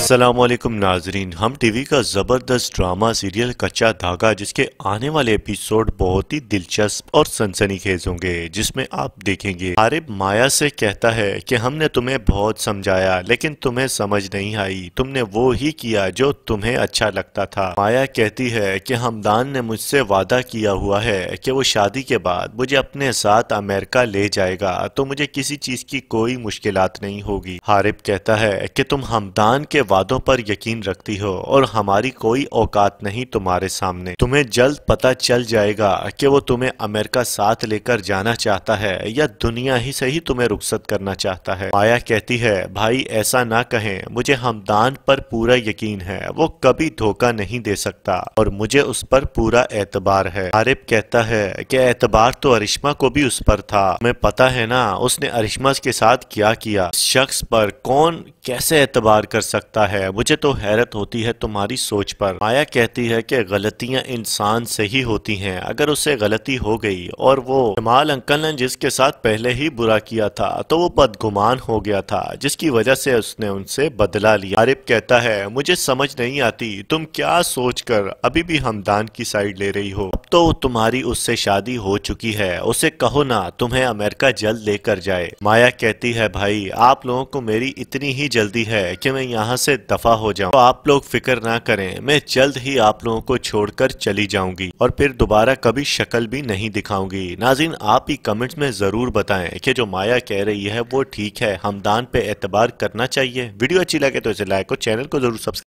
असलम नाजरीन हम टीवी का ज़बरदस्त ड्रामा सीरियल कच्चा धागा जिसके आने वाले एपिसोड बहुत ही दिलचस्प और सनसनी खेज होंगे जिसमे आप देखेंगे आरिफ माया से कहता है कि हमने तुम्हें बहुत समझाया लेकिन तुम्हें समझ नहीं आई तुमने वो ही किया जो तुम्हें अच्छा लगता था माया कहती है की हमदान ने मुझसे वादा किया हुआ है की वो शादी के बाद मुझे अपने साथ अमेरिका ले जाएगा तो मुझे किसी चीज़ की कोई मुश्किल नहीं होगी हारिफ कहता है की तुम हमदान के वादों पर यकीन रखती हो और हमारी कोई औकात नहीं तुम्हारे सामने तुम्हें जल्द पता चल जाएगा कि वो तुम्हें अमेरिका साथ लेकर जाना चाहता है या दुनिया ही से ही तुम्हें रुखसत करना चाहता है माया कहती है भाई ऐसा ना कहें मुझे हमदान पर पूरा यकीन है वो कभी धोखा नहीं दे सकता और मुझे उस पर पूरा एतबार है आरिफ कहता है की एतबार तो अरिश्मा को भी उस पर था तुम्हें पता है ना उसने अरिश्मा के साथ क्या किया शख्स पर कौन कैसे एतबार कर सकता सकता है मुझे तो हैरत होती है तुम्हारी सोच पर माया कहती है कि गलतियां इंसान से ही होती हैं अगर उससे गलती हो गई और वो जमाल अंकल ने जिसके साथ पहले ही बुरा किया था तो वो बदगुमान हो गया था जिसकी वजह से उसने उनसे बदला लिया आरिफ कहता है मुझे समझ नहीं आती तुम क्या सोच कर अभी भी हमदान की साइड ले रही हो तो तुम्हारी उससे शादी हो चुकी है उसे कहो ना तुम्हें अमेरिका जल्द लेकर जाए माया कहती है भाई आप लोगों को मेरी इतनी ही जल्दी है कि मैं यहाँ से दफा हो जाऊँ तो आप लोग फिक्र ना करें मैं जल्द ही आप लोगों को छोड़कर चली जाऊंगी और फिर दोबारा कभी शक्ल भी नहीं दिखाऊंगी नाजिन आप ही कमेंट्स में जरूर बताएं कि जो माया कह रही है वो ठीक है हमदान पे एतबार करना चाहिए वीडियो अच्छी लगे तो इसे लाइक और चैनल को जरूर सब्सक्राइब